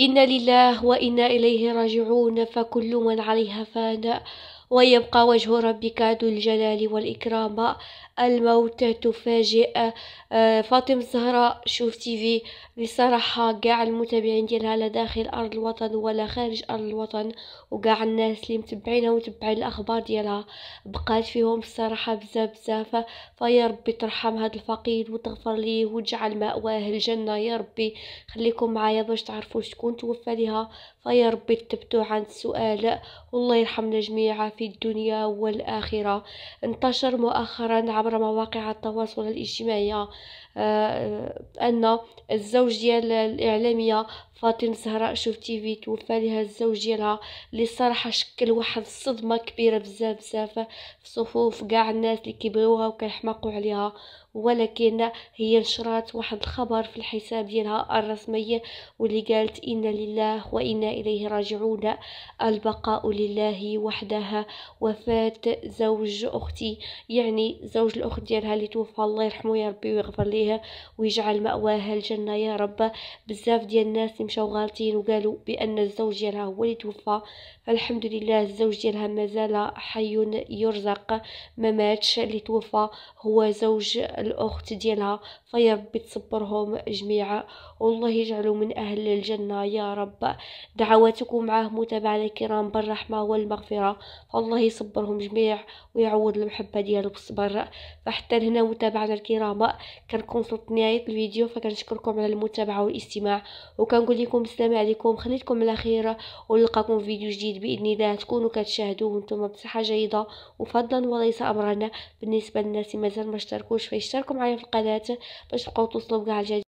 إنا لله وإنا إليه راجعون فكل من عليها فان ويبقى وجه ربك ذو الجلال والإكرام الموت تفاجئ آه، فاطمة الزهراء شوف في بصراحة كاع المتابعين ديالها لا داخل أرض الوطن ولا خارج أرض الوطن وكاع الناس اللي متبعينها ومتبعين الأخبار ديالها بقات فيهم بصراحة بزاف بزاف فيا ربي ترحم هذا الفقير وتغفر ليه وتجعل مأواه الجنة يا ربي خليكم معايا باش تعرفوا شكون توفى ليها فيا ربي تبتو عن السؤال والله يرحمنا جميعا في الدنيا والآخرة انتشر مؤخرا عبر مواقع التواصل الاجتماعي آه، أن الزوج ديال الإعلامية فاطمة زهراء تي في توفى لها الزوج ديالها اللي صراحة شكل واحد الصدمة كبيرة بزاف بزاف في صفوف كاع الناس اللي كيبغيوها وكيحماقوا عليها ولكن هي نشرات واحد الخبر في الحساب ديالها الرسمي واللي قالت إن لله وإنا إليه راجعون البقاء لله وحدها وفاة زوج أختي يعني زوج الأخت ديالها اللي توفى الله يرحمه يا ربي ويغفر ليها ويجعل مأواها الجنة يا رب بزاف ديال الناس مشاو غالطين وقالوا بأن الزوج ديالها هو اللي توفى فالحمد لله الزوج ديالها مازال حي يرزق ما ماتش اللي توفى هو زوج الأخت ديالها فيا ربي تصبرهم جميعا والله يجعلوا من أهل الجنة يا رب دعواتكم معاه متابعنا الكرام بالرحمة والمغفرة فالله يصبرهم جميع ويعوض المحبة ديالو بالصبر فحتى هنا متابعنا الكرام كنكون وصلت نهاية الفيديو فكنشكركم على المتابعة والاستماع وكنقول لكم السلام عليكم خليتكم على خير ونلقاكم في فيديو جديد بإذن الله تكونوا كتشاهدوه وانتم بصحة جيدة وفضلا وليس أمرا بالنسبة للناس مازال ما اشتركوش في اشتركوا معايا في القناه باش تبقاو توصلوا بكاع الجديد